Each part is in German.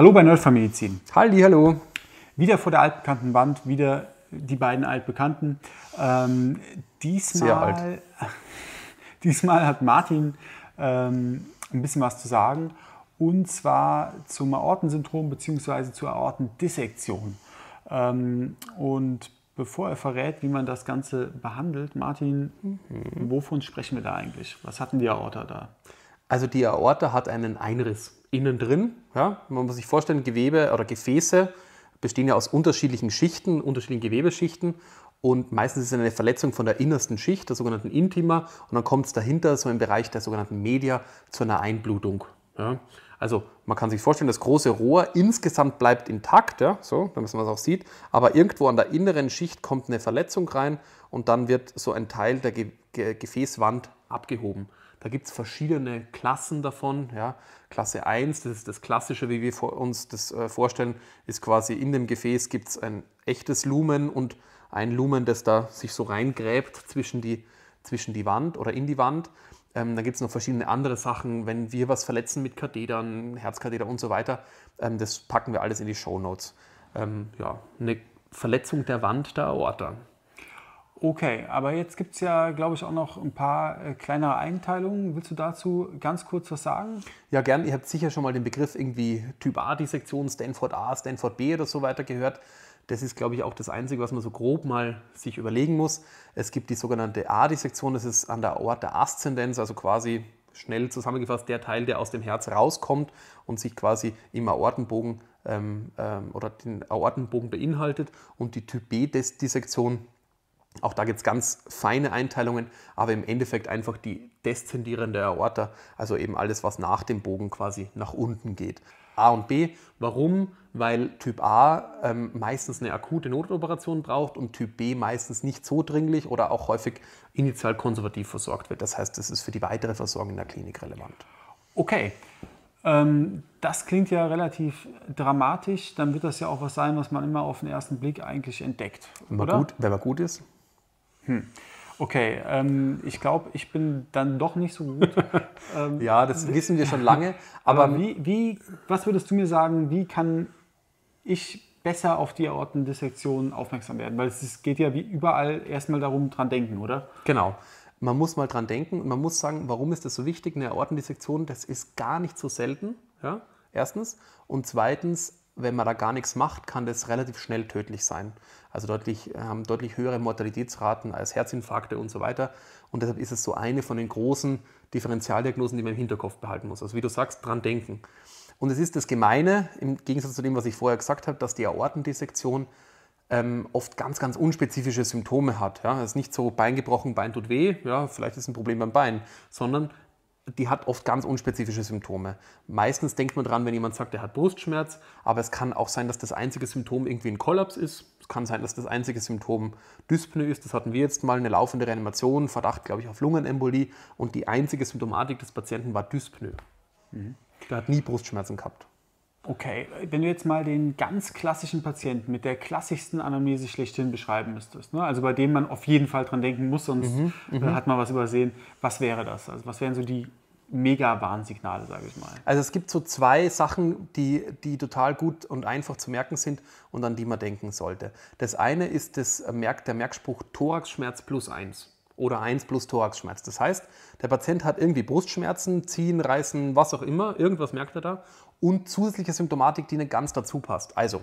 Hallo bei Nerdfamilizin. Halli, hallo. Wieder vor der altbekannten Wand, wieder die beiden altbekannten. Ähm, diesmal, alt. diesmal hat Martin ähm, ein bisschen was zu sagen und zwar zum Aortensyndrom bzw. zur Aortendissektion. Ähm, und bevor er verrät, wie man das Ganze behandelt, Martin, mhm. wovon sprechen wir da eigentlich? Was hatten die Aorta da? Also die Aorta hat einen Einriss innen drin. Ja? Man muss sich vorstellen, Gewebe oder Gefäße bestehen ja aus unterschiedlichen Schichten, unterschiedlichen Gewebeschichten. Und meistens ist es eine Verletzung von der innersten Schicht, der sogenannten Intima. Und dann kommt es dahinter, so im Bereich der sogenannten Media, zu einer Einblutung. Ja? Also man kann sich vorstellen, das große Rohr insgesamt bleibt intakt, ja? so, damit man es auch sieht. Aber irgendwo an der inneren Schicht kommt eine Verletzung rein und dann wird so ein Teil der Ge Ge Gefäßwand abgehoben. Da gibt es verschiedene Klassen davon. Ja. Klasse 1, das ist das Klassische, wie wir uns das äh, vorstellen, ist quasi in dem Gefäß gibt es ein echtes Lumen und ein Lumen, das da sich so reingräbt zwischen die, zwischen die Wand oder in die Wand. Ähm, dann gibt es noch verschiedene andere Sachen, wenn wir was verletzen mit Kathedern, Herzkatheter und so weiter. Ähm, das packen wir alles in die Show Notes. Ähm, ja, eine Verletzung der Wand der Aorta. Okay, aber jetzt gibt es ja, glaube ich, auch noch ein paar äh, kleinere Einteilungen. Willst du dazu ganz kurz was sagen? Ja, gern. Ihr habt sicher schon mal den Begriff irgendwie Typ A, dissektion Stanford A, Stanford B oder so weiter gehört. Das ist, glaube ich, auch das Einzige, was man so grob mal sich überlegen muss. Es gibt die sogenannte A-Dissektion, das ist an der Ort der Aszendenz, also quasi schnell zusammengefasst der Teil, der aus dem Herz rauskommt und sich quasi im Aortenbogen ähm, ähm, oder den Aortenbogen beinhaltet. Und die Typ B-Dissektion, auch da gibt es ganz feine Einteilungen, aber im Endeffekt einfach die deszendierende Aorta, also eben alles, was nach dem Bogen quasi nach unten geht. A und B. Warum? Weil Typ A ähm, meistens eine akute Notoperation braucht und Typ B meistens nicht so dringlich oder auch häufig initial konservativ versorgt wird. Das heißt, das ist für die weitere Versorgung in der Klinik relevant. Okay, ähm, das klingt ja relativ dramatisch. Dann wird das ja auch was sein, was man immer auf den ersten Blick eigentlich entdeckt. Wenn man, oder? Gut, wenn man gut ist. Hm. Okay, ähm, ich glaube, ich bin dann doch nicht so gut. ähm, ja, das wissen wir schon lange. Aber, aber wie, wie, was würdest du mir sagen, wie kann ich besser auf die Aortendissektion aufmerksam werden? Weil es geht ja wie überall erstmal darum, dran denken, oder? Genau. Man muss mal dran denken und man muss sagen, warum ist das so wichtig? Eine Aortendissektion, das ist gar nicht so selten. Ja? Erstens. Und zweitens, wenn man da gar nichts macht, kann das relativ schnell tödlich sein. Also deutlich, haben ähm, deutlich höhere Mortalitätsraten als Herzinfarkte und so weiter. Und deshalb ist es so eine von den großen Differentialdiagnosen, die man im Hinterkopf behalten muss. Also wie du sagst, dran denken. Und es ist das Gemeine, im Gegensatz zu dem, was ich vorher gesagt habe, dass die Aortendissektion ähm, oft ganz, ganz unspezifische Symptome hat. Ja? Es ist nicht so, Bein gebrochen, Bein tut weh, ja, vielleicht ist ein Problem beim Bein, sondern die hat oft ganz unspezifische Symptome. Meistens denkt man dran, wenn jemand sagt, er hat Brustschmerz, aber es kann auch sein, dass das einzige Symptom irgendwie ein Kollaps ist. Es kann sein, dass das einzige Symptom Dyspnoe ist. Das hatten wir jetzt mal, eine laufende Reanimation, Verdacht, glaube ich, auf Lungenembolie. Und die einzige Symptomatik des Patienten war Dyspnoe. Mhm. Der hat nie Brustschmerzen gehabt. Okay, wenn du jetzt mal den ganz klassischen Patienten mit der klassischsten Anamnese schlechthin beschreiben müsstest, ne? also bei dem man auf jeden Fall dran denken muss, sonst mhm, mhm. Äh, hat man was übersehen, was wäre das? Also was wären so die mega Warnsignale, sage ich mal. Also es gibt so zwei Sachen, die, die total gut und einfach zu merken sind und an die man denken sollte. Das eine ist das äh, der Merkspruch Thoraxschmerz plus 1 oder 1 plus Thoraxschmerz. Das heißt, der Patient hat irgendwie Brustschmerzen, ziehen, reißen, was auch immer, irgendwas merkt er da und zusätzliche Symptomatik, die nicht ganz dazu passt. Also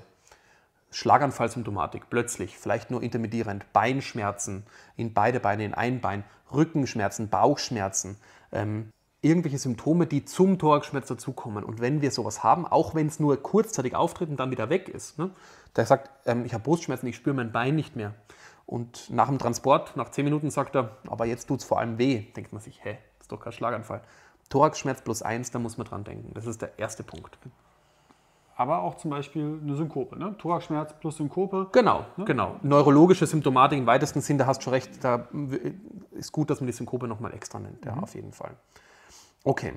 Schlaganfallsymptomatik, plötzlich, vielleicht nur intermittierend, Beinschmerzen in beide Beine, in ein Bein, Rückenschmerzen, Bauchschmerzen, ähm, irgendwelche Symptome, die zum Thoraxschmerz dazukommen. Und wenn wir sowas haben, auch wenn es nur kurzzeitig auftritt und dann wieder weg ist, ne, der sagt, ähm, ich habe Brustschmerzen, ich spüre mein Bein nicht mehr. Und nach dem Transport, nach zehn Minuten, sagt er, aber jetzt tut es vor allem weh. Denkt man sich, hä, ist doch kein Schlaganfall. Thoraxschmerz plus eins, da muss man dran denken. Das ist der erste Punkt. Aber auch zum Beispiel eine Synkope, ne? Thoraxschmerz plus Synkope. Genau, ne? genau. Neurologische Symptomatik im weitesten Sinn, da hast du schon recht, da ist gut, dass man die Synkope nochmal extra nennt, ja, mhm. auf jeden Fall. Okay.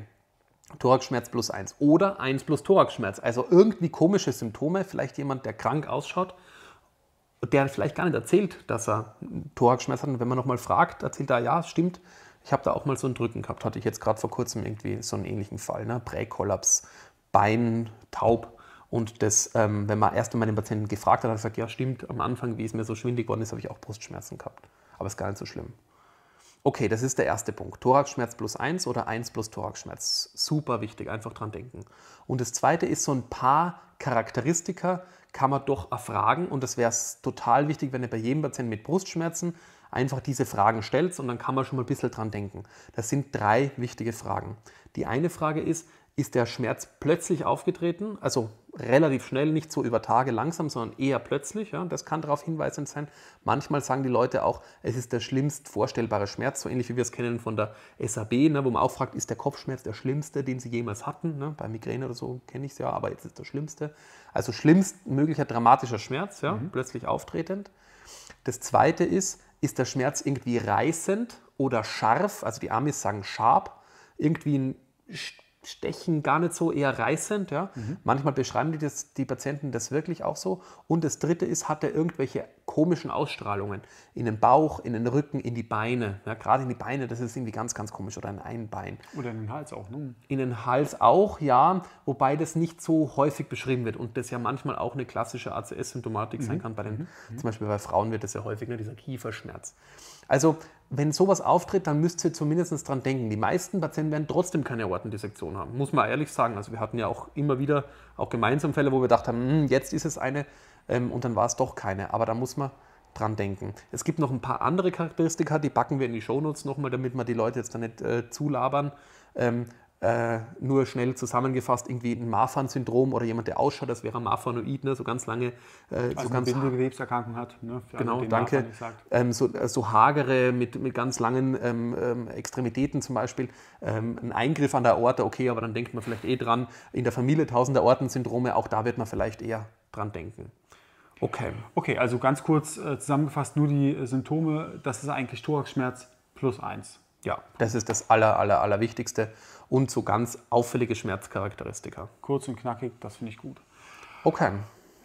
Thoraxschmerz plus 1 oder 1 plus Thoraxschmerz. Also irgendwie komische Symptome, vielleicht jemand, der krank ausschaut, der vielleicht gar nicht erzählt, dass er Thoraxschmerz hat. Und wenn man nochmal fragt, erzählt er, ja, stimmt, ich habe da auch mal so ein Drücken gehabt, hatte ich jetzt gerade vor kurzem irgendwie so einen ähnlichen Fall, ne? Präkollaps, Bein, taub. Und das, ähm, wenn man erst einmal den Patienten gefragt hat, hat er gesagt, ja, stimmt, am Anfang, wie es mir so schwindig geworden ist, habe ich auch Brustschmerzen gehabt. Aber es ist gar nicht so schlimm. Okay, das ist der erste Punkt. Thoraxschmerz plus 1 oder 1 plus Thoraxschmerz. Super wichtig, einfach dran denken. Und das zweite ist, so ein paar Charakteristika kann man doch erfragen. Und das wäre total wichtig, wenn ihr bei jedem Patienten mit Brustschmerzen einfach diese Fragen stellt und dann kann man schon mal ein bisschen dran denken. Das sind drei wichtige Fragen. Die eine Frage ist, ist der Schmerz plötzlich aufgetreten, also relativ schnell, nicht so über Tage langsam, sondern eher plötzlich. Ja, das kann darauf hinweisend sein. Manchmal sagen die Leute auch, es ist der schlimmst vorstellbare Schmerz, so ähnlich wie wir es kennen von der SAB, ne, wo man auch fragt, ist der Kopfschmerz der schlimmste, den sie jemals hatten? Ne? Bei Migräne oder so kenne ich es ja, aber jetzt ist der schlimmste. Also schlimmst möglicher dramatischer Schmerz, ja, mhm. plötzlich auftretend. Das zweite ist, ist der Schmerz irgendwie reißend oder scharf? Also die Amis sagen scharf, irgendwie ein Stechen gar nicht so, eher reißend. Ja? Mhm. Manchmal beschreiben die, das, die Patienten das wirklich auch so. Und das dritte ist, hat er irgendwelche komischen Ausstrahlungen in den Bauch, in den Rücken, in die Beine. Ja? Gerade in die Beine, das ist irgendwie ganz, ganz komisch. Oder in ein Bein. Oder in den Hals auch. Ne? In den Hals auch, ja. Wobei das nicht so häufig beschrieben wird. Und das ja manchmal auch eine klassische ACS-Symptomatik mhm. sein kann. Bei den, mhm. Zum Beispiel bei Frauen wird das ja häufig, ne? dieser Kieferschmerz. Also wenn sowas auftritt, dann müsst ihr zumindest dran denken. Die meisten Patienten werden trotzdem keine Aortendissektion haben, muss man ehrlich sagen. Also wir hatten ja auch immer wieder auch gemeinsam Fälle, wo wir gedacht haben, hm, jetzt ist es eine ähm, und dann war es doch keine. Aber da muss man dran denken. Es gibt noch ein paar andere Charakteristika, die backen wir in die Shownotes nochmal, damit wir die Leute jetzt da nicht äh, zulabern. Ähm, äh, nur schnell zusammengefasst irgendwie ein Marfan-Syndrom oder jemand, der ausschaut, als wäre ein Marfanoid, ne, so ganz lange. Äh, also so ganz Bindegewebserkrankung hat. Ne, genau, danke. Ähm, so, äh, so, hagere mit, mit ganz langen ähm, ähm, Extremitäten zum Beispiel. Ähm, ein Eingriff an der Aorta, okay, aber dann denkt man vielleicht eh dran. In der Familie tausender Aortensyndrome, auch da wird man vielleicht eher dran denken. Okay. Okay, also ganz kurz äh, zusammengefasst nur die äh, Symptome. Das ist eigentlich Thoraxschmerz plus eins. Ja, das ist das aller, aller, aller Wichtigste und so ganz auffällige Schmerzcharakteristika. Kurz und knackig, das finde ich gut. Okay.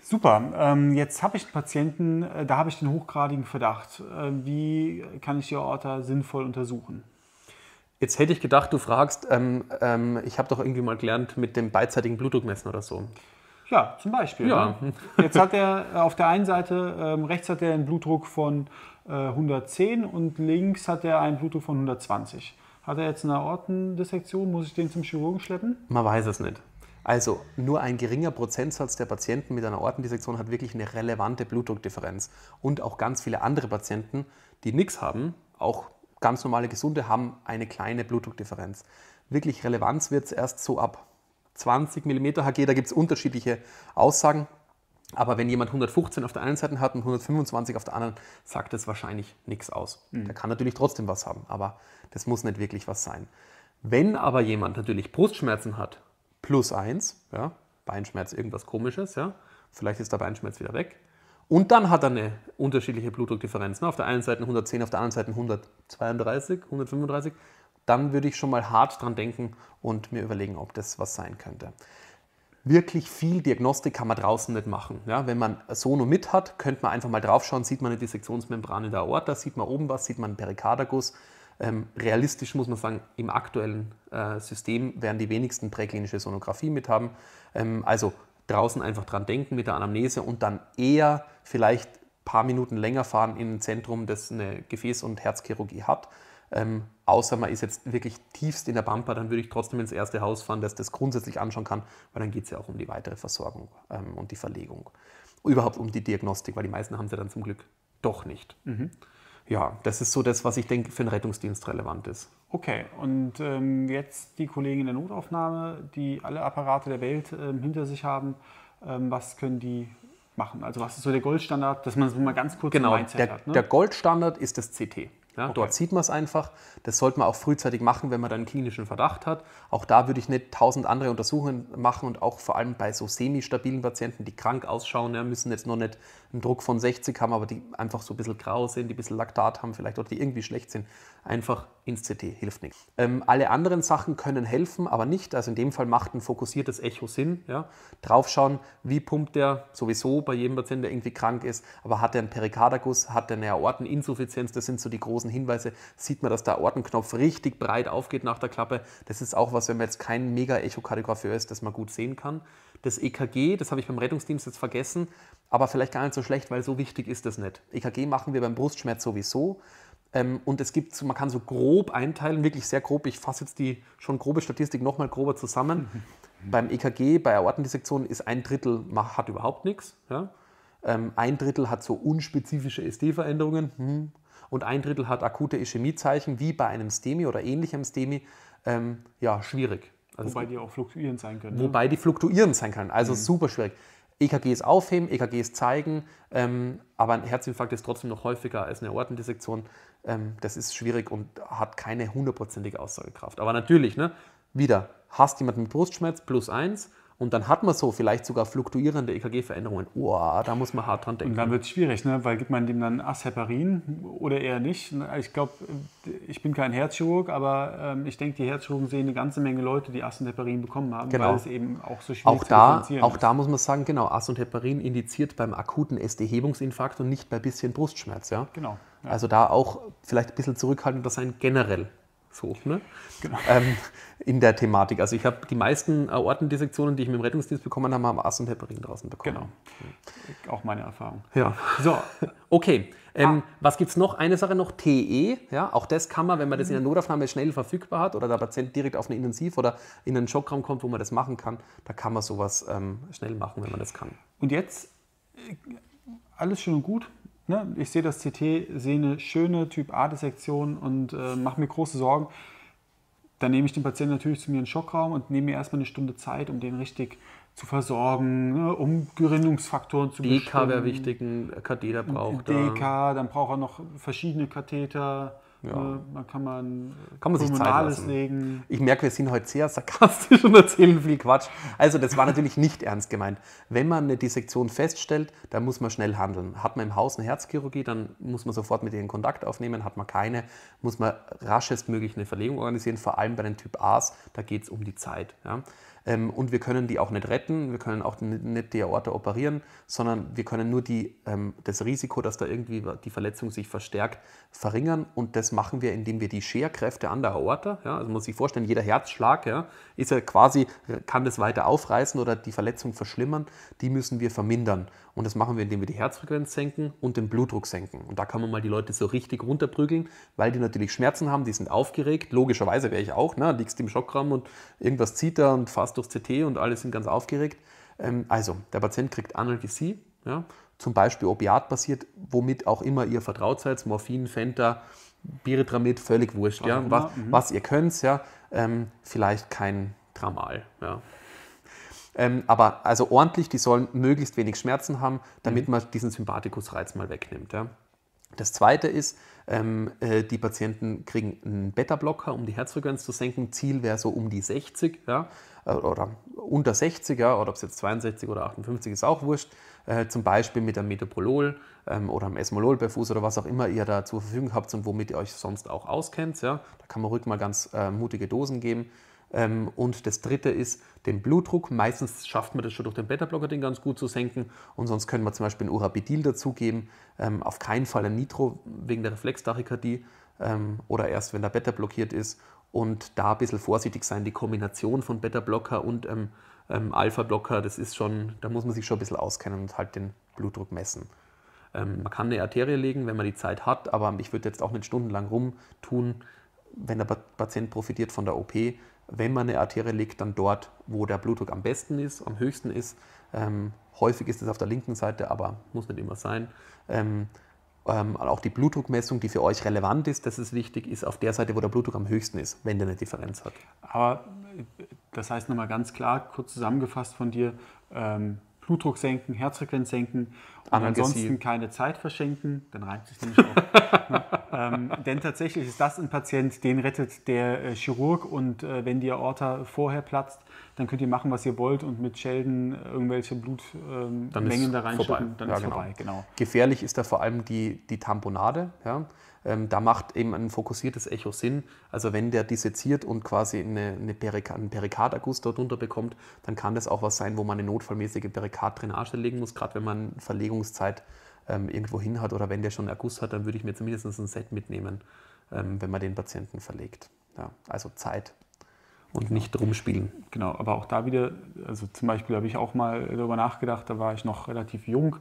Super. Ähm, jetzt habe ich einen Patienten, äh, da habe ich den hochgradigen Verdacht. Äh, wie kann ich die Aorta sinnvoll untersuchen? Jetzt hätte ich gedacht, du fragst, ähm, ähm, ich habe doch irgendwie mal gelernt mit dem beidseitigen Blutdruckmessen oder so. Ja, zum Beispiel. Ja. Ne? Jetzt hat er äh, auf der einen Seite, ähm, rechts hat er einen Blutdruck von 110 äh, und links hat er einen Blutdruck von 120. Hat er jetzt eine Aortendissektion? Muss ich den zum Chirurgen schleppen? Man weiß es nicht. Also nur ein geringer Prozentsatz der Patienten mit einer Aortendissektion hat wirklich eine relevante Blutdruckdifferenz. Und auch ganz viele andere Patienten, die nichts haben, auch ganz normale Gesunde, haben eine kleine Blutdruckdifferenz. Wirklich Relevanz wird es erst so ab 20 mm Hg, da gibt es unterschiedliche Aussagen. Aber wenn jemand 115 auf der einen Seite hat und 125 auf der anderen, sagt das wahrscheinlich nichts aus. Mhm. Der kann natürlich trotzdem was haben, aber das muss nicht wirklich was sein. Wenn aber jemand natürlich Brustschmerzen hat, plus 1, ja, Beinschmerz, irgendwas komisches, ja, vielleicht ist der Beinschmerz wieder weg, und dann hat er eine unterschiedliche Blutdruckdifferenz. Ne? Auf der einen Seite 110, auf der anderen Seite 132, 135. Dann würde ich schon mal hart dran denken und mir überlegen, ob das was sein könnte wirklich viel Diagnostik kann man draußen nicht machen. Ja, wenn man Sono mit hat, könnte man einfach mal draufschauen, sieht man eine Dissektionsmembran in der Aorta, sieht man oben was, sieht man einen Perikarderguss. Ähm, realistisch muss man sagen, im aktuellen äh, System werden die wenigsten präklinische Sonographie mit haben. Ähm, also draußen einfach dran denken mit der Anamnese und dann eher vielleicht ein paar Minuten länger fahren in ein Zentrum, das eine Gefäß- und Herzchirurgie hat. Ähm, Außer man ist jetzt wirklich tiefst in der Pampa, dann würde ich trotzdem ins erste Haus fahren, dass das grundsätzlich anschauen kann, weil dann geht es ja auch um die weitere Versorgung ähm, und die Verlegung. Überhaupt um die Diagnostik, weil die meisten haben sie dann zum Glück doch nicht. Mhm. Ja, das ist so das, was ich denke, für den Rettungsdienst relevant ist. Okay, und ähm, jetzt die Kollegen in der Notaufnahme, die alle Apparate der Welt ähm, hinter sich haben, ähm, was können die machen? Also was ist so der Goldstandard, dass man es mal ganz kurz genau, der, hat? Genau, ne? der Goldstandard ist das CT. Ja, okay. Dort sieht man es einfach. Das sollte man auch frühzeitig machen, wenn man dann einen klinischen Verdacht hat. Auch da würde ich nicht tausend andere Untersuchungen machen und auch vor allem bei so semi-stabilen Patienten, die krank ausschauen, ja, müssen jetzt noch nicht einen Druck von 60 haben, aber die einfach so ein bisschen grau sind, die ein bisschen Laktat haben vielleicht oder die irgendwie schlecht sind. Einfach ins CT, hilft nichts. Ähm, alle anderen Sachen können helfen, aber nicht. Also in dem Fall macht ein fokussiertes Echo Sinn. Ja. Draufschauen, wie pumpt der sowieso bei jedem Patienten, der irgendwie krank ist, aber hat er einen Perikardaguss, hat er eine Aorteninsuffizienz, das sind so die großen kurzen Hinweise sieht man, dass der Ortenknopf richtig breit aufgeht nach der Klappe. Das ist auch was, wenn man jetzt kein Mega-Echokardiografeur ist, das man gut sehen kann. Das EKG, das habe ich beim Rettungsdienst jetzt vergessen, aber vielleicht gar nicht so schlecht, weil so wichtig ist das nicht. EKG machen wir beim Brustschmerz sowieso. Ähm, und es gibt, man kann so grob einteilen, wirklich sehr grob. Ich fasse jetzt die schon grobe Statistik nochmal grober zusammen. Beim EKG, bei Aortendissektion ist ein Drittel hat überhaupt nichts. Ja? Ähm, ein Drittel hat so unspezifische SD-Veränderungen. Hm, und ein Drittel hat akute Ischämiezeichen, wie bei einem STEMI oder ähnlichem STEMI, ähm, ja, schwierig. Also wobei die auch fluktuierend sein können. Ne? Wobei ne? die fluktuierend sein können, also mhm. super schwierig. EKGs aufheben, EKGs zeigen, ähm, aber ein Herzinfarkt ist trotzdem noch häufiger als eine Aortendissektion. Ähm, das ist schwierig und hat keine hundertprozentige Aussagekraft. Aber natürlich, ne, wieder, hast jemanden mit Brustschmerz plus eins und dann hat man so vielleicht sogar fluktuierende EKG-Veränderungen. Oh, da muss man hart dran denken. Und dann wird es schwierig, ne? weil gibt man dem dann Asheparin oder eher nicht? Ich glaube, ich bin kein Herzchirurg, aber ähm, ich denke, die Herzchirurgen sehen eine ganze Menge Leute, die und Heparin bekommen haben, genau. weil es eben auch so schwierig auch zu da, ist. Auch da muss man sagen, genau, As und Heparin indiziert beim akuten SD-Hebungsinfarkt und nicht bei bisschen Brustschmerz. Ja? Genau. Ja. Also da auch vielleicht ein bisschen zurückhaltender sein generell so, ne? genau. ähm, in der Thematik. Also ich habe die meisten Aortendissektionen, äh, die ich mit dem Rettungsdienst bekommen habe, haben Ass und Heparin draußen bekommen. Genau, auch meine Erfahrung. Ja. So, okay. Ähm, ah. Was gibt es noch? Eine Sache noch, TE. Ja, auch das kann man, wenn man das in der mhm. Notaufnahme schnell verfügbar hat oder der Patient direkt auf eine Intensiv- oder in einen Schockraum kommt, wo man das machen kann, da kann man sowas ähm, schnell machen, wenn man das kann. Und jetzt, äh, alles schön und gut, ne, ich sehe das CT, sehe eine schöne Typ A-Dissektion und äh, mache mir große Sorgen, dann nehme ich den Patienten natürlich zu mir in den Schockraum und nehme mir erstmal eine Stunde Zeit, um den richtig zu versorgen, ne, um Gerinnungsfaktoren zu DK bestimmen. DK wäre wichtig, ein Katheter braucht DK, er. dann braucht er noch verschiedene Katheter. Ja. Äh, da kann man, kann man sich Zeit lassen. legen. Ich merke, wir sind heute sehr sarkastisch und erzählen viel Quatsch. Also das war natürlich nicht ernst gemeint. Wenn man eine Dissektion feststellt, dann muss man schnell handeln. Hat man im Haus eine Herzchirurgie, dann muss man sofort mit ihnen Kontakt aufnehmen. Hat man keine, muss man raschestmöglich eine Verlegung organisieren. Vor allem bei den Typ A's, da geht es um die Zeit. Ja? Ähm, und wir können die auch nicht retten, wir können auch nicht die Aorta operieren, sondern wir können nur die, ähm, das Risiko, dass da irgendwie die Verletzung sich verstärkt, verringern und das das machen wir, indem wir die Scherkräfte an der Aorta, ja, also muss ich vorstellen, jeder Herzschlag ja, ist ja quasi, kann das weiter aufreißen oder die Verletzung verschlimmern, die müssen wir vermindern. Und das machen wir, indem wir die Herzfrequenz senken und den Blutdruck senken. Und da kann man mal die Leute so richtig runterprügeln, weil die natürlich Schmerzen haben, die sind aufgeregt. Logischerweise wäre ich auch, ne? liegst im Schockraum und irgendwas zieht da und fast durchs CT und alle sind ganz aufgeregt. Ähm, also, der Patient kriegt Analgesie, ja? zum Beispiel Opiat basiert, womit auch immer ihr vertraut seid, Morphin, Fenta, Biretramid, völlig wurscht, was ja, was, mhm. was, ihr könnt, ja, ähm, vielleicht kein Tramal, ja. Ähm, aber also ordentlich, die sollen möglichst wenig Schmerzen haben, damit mhm. man diesen Sympathikusreiz mal wegnimmt. Ja. Das zweite ist, ähm, äh, die Patienten kriegen einen Beta-Blocker, um die Herzfrequenz zu senken. Ziel wäre so um die 60 ja, äh, oder unter 60 ja, oder ob es jetzt 62 oder 58 ist auch wurscht. Äh, zum Beispiel mit einem Metoprolol ähm, oder einem Esmolol bei Fuß oder was auch immer ihr da zur Verfügung habt und womit ihr euch sonst auch auskennt. Ja? Da kann man ruhig mal ganz äh, mutige Dosen geben. Ähm, und das dritte ist den Blutdruck. Meistens schafft man das schon durch den Beta-Blocker den ganz gut zu senken. Und sonst können wir zum Beispiel ein Urabidil dazugeben. Ähm, auf keinen Fall ein Nitro wegen der Reflextachykardie ähm, oder erst wenn der Beta blockiert ist. Und da ein bisschen vorsichtig sein. Die Kombination von Beta-Blocker und ähm, ähm, Alpha-Blocker, das ist schon, da muss man sich schon ein bisschen auskennen und halt den Blutdruck messen. Ähm, man kann eine Arterie legen, wenn man die Zeit hat, aber ich würde jetzt auch nicht stundenlang rumtun, wenn der Patient profitiert von der OP. Wenn man eine Arterie legt, dann dort, wo der Blutdruck am besten ist, am höchsten ist. Ähm, häufig ist es auf der linken Seite, aber muss nicht immer sein. Ähm, ähm, auch die Blutdruckmessung, die für euch relevant ist, das ist wichtig, ist auf der Seite, wo der Blutdruck am höchsten ist, wenn der eine Differenz hat. Aber äh, das heißt nochmal ganz klar, kurz zusammengefasst von dir, ähm, Blutdruck senken, Herzfrequenz senken und Analgesie. ansonsten keine Zeit verschenken, dann reimt sich nämlich auch. ähm, denn tatsächlich ist das ein Patient, den rettet der äh, Chirurg und äh, wenn die Aorta vorher platzt, dann könnt ihr machen, was ihr wollt und mit Schelden äh, irgendwelche Blutmengen ähm, da reinschütten, dann ja, ist genau. vorbei. Genau. Gefährlich ist da vor allem die, die Tamponade. Ja? ähm, da macht eben ein fokussiertes Echo Sinn. Also wenn der dissoziiert und quasi eine, eine Perik einen Perikardagus darunter bekommt, dann kann das auch was sein, wo man eine notfallmäßige Perikarddrainage legen muss, gerade wenn man Verlegungszeit ähm, irgendwo hin hat oder wenn der schon einen Erguss hat, dann würde ich mir zumindest ein Set mitnehmen, ähm, wenn man den Patienten verlegt. Ja, also Zeit und genau. nicht drum spielen. Genau, aber auch da wieder, also zum Beispiel habe ich auch mal darüber nachgedacht, da war ich noch relativ jung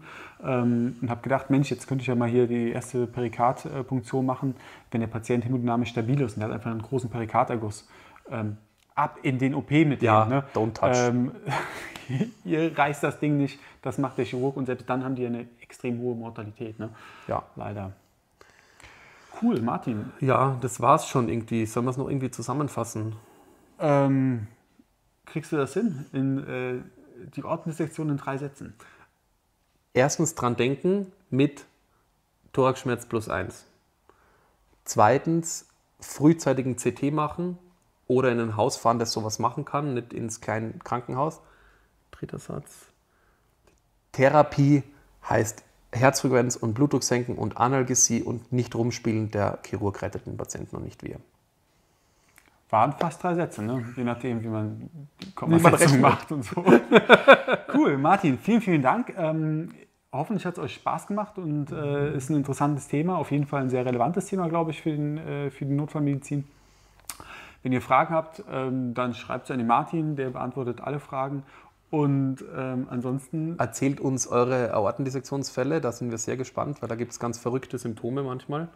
ähm, und habe gedacht, Mensch, jetzt könnte ich ja mal hier die erste Perikardpunktion machen, wenn der Patient hemodynamisch stabil ist und der hat einfach einen großen Perikarderguss. Ähm, ab in den OP mit ja, Ne? Don't touch. Ähm, ihr reißt das Ding nicht, das macht der Chirurg und selbst dann haben die eine extrem hohe Mortalität. Ne? Ja. Leider. Cool, Martin. Ja, das war's schon irgendwie. Sollen wir es noch irgendwie zusammenfassen? Ähm, kriegst du das hin, in äh, die Ordnungssektion in drei Sätzen? Erstens dran denken mit Thoraxschmerz plus eins. Zweitens frühzeitigen CT machen oder in ein Haus fahren, das sowas machen kann, nicht ins kleine Krankenhaus. Dritter Satz. Therapie heißt Herzfrequenz und Blutdruck senken und Analgesie und nicht rumspielen. Der Chirurg rettet den Patienten und nicht wir waren fast drei Sätze, ne? je nachdem, wie man die macht und so. cool, Martin, vielen, vielen Dank. Ähm, hoffentlich hat es euch Spaß gemacht und äh, ist ein interessantes Thema, auf jeden Fall ein sehr relevantes Thema, glaube ich, für, den, äh, für die Notfallmedizin. Wenn ihr Fragen habt, ähm, dann schreibt es an den Martin, der beantwortet alle Fragen. Und ähm, ansonsten. Erzählt uns eure Aortendissektionsfälle, da sind wir sehr gespannt, weil da gibt es ganz verrückte Symptome manchmal.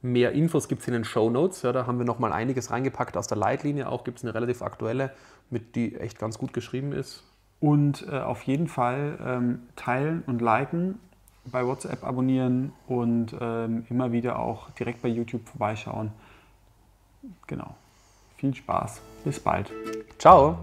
Mehr Infos gibt es in den Show Notes. Ja, da haben wir nochmal einiges reingepackt aus der Leitlinie. Auch gibt es eine relativ aktuelle, mit die echt ganz gut geschrieben ist. Und äh, auf jeden Fall ähm, teilen und liken, bei WhatsApp abonnieren und ähm, immer wieder auch direkt bei YouTube vorbeischauen. Genau. Viel Spaß. Bis bald. Ciao.